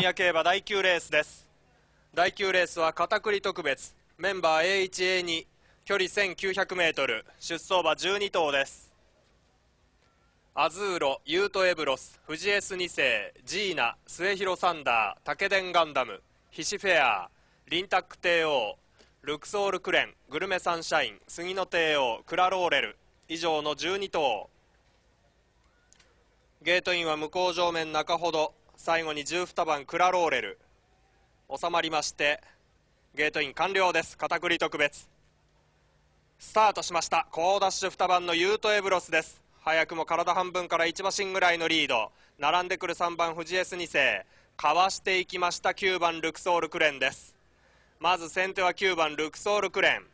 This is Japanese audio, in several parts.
宮競馬第9レースです第9レースは片栗特別メンバー A1A2 距離 1900m 出走馬12頭ですアズーロ、ユートエブロス、フジエス2世、ジーナ、末広サンダー、デンガンダム、ヒシフェア、リンタック帝王、ルクソールクレン、グルメサンシャイン、杉野帝王、クラローレル、以上の12頭。ゲートインは向こう上面中ほど最後に12番クラローレル収まりましてゲートイン完了です片栗特別スタートしました好ダッシュ2番のユートエブロスです早くも体半分から1馬身ぐらいのリード並んでくる3番藤ス2世かわしていきました9番ルクソールクレンですまず先手は9番ルクソールクレン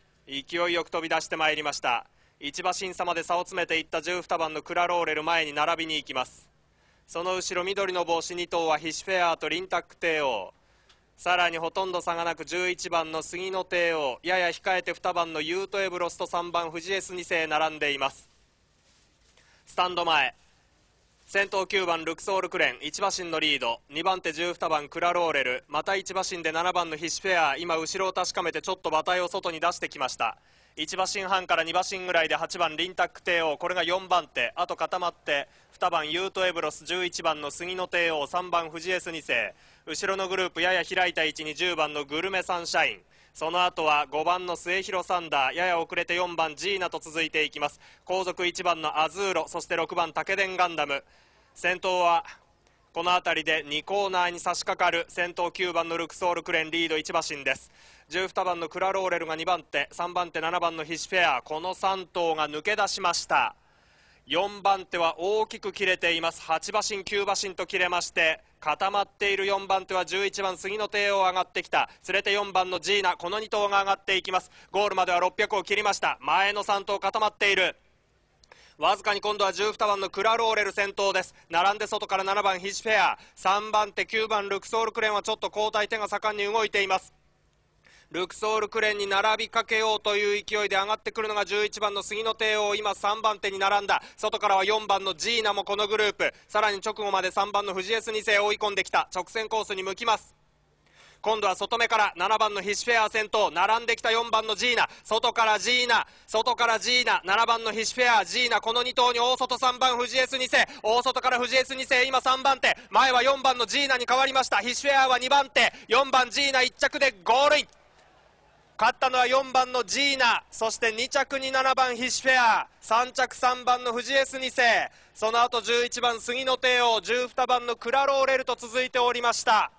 勢いよく飛び出してまいりました1馬身差まで差を詰めていった12番のクラローレル前に並びに行きますその後ろ緑の帽子2頭はヒシフェアーとリンタック帝王さらにほとんど差がなく11番の杉野帝王やや控えて2番のユートエブロスと3番フジエス2世並んでいますスタンド前先頭9番ルクソールクレン1馬身のリード2番手12番クラローレルまた1馬身で7番のヒシフェア今後ろを確かめてちょっと馬体を外に出してきました1馬身半から2馬身ぐらいで8番、リンタック帝王これが4番手あと固まって2番、ユートエブロス11番の杉野帝王3番、藤江ス2世後ろのグループやや開いた位置に10番のグルメサンシャインその後は5番の末広サンダーやや遅れて4番ジーナと続いていきます後続1番のアズーロそして6番タケデンガンダム先頭はこの辺りで2コーナーに差し掛かる先頭9番のルクソールクレンリード1馬身です12番のクラローレルが2番手3番手7番のヒシフェアこの3頭が抜け出しました4番手は大きく切れています8馬身9馬身と切れまして固まっている4番手は11番杉野帝王上がってきた連れて4番のジーナこの2頭が上がっていきますゴールまでは600を切りました前の3頭固まっているわずかに今度は12番のクラローレル先頭です並んで外から7番ヒフェア3番手9番ルクソールクレンはちょっと交代手が盛んに動いていますルクソールクレンに並びかけようという勢いで上がってくるのが11番の杉野帝王今3番手に並んだ外からは4番のジーナもこのグループさらに直後まで3番の藤ス2世追い込んできた直線コースに向きます今度は外目から7番のヒシフェア先頭並んできた4番のジーナ外からジーナ外からジーナ7番のヒシフェアジーナこの2頭に大外3番藤ス2世大外から藤ス2世今3番手前は4番のジーナに変わりましたヒシフェアは2番手4番ジーナ1着でゴールイン勝ったのは4番のジーナそして2着に7番ヒシフェア3着3番の藤エス2世その後11番杉野帝王12番のクラローレルと続いておりました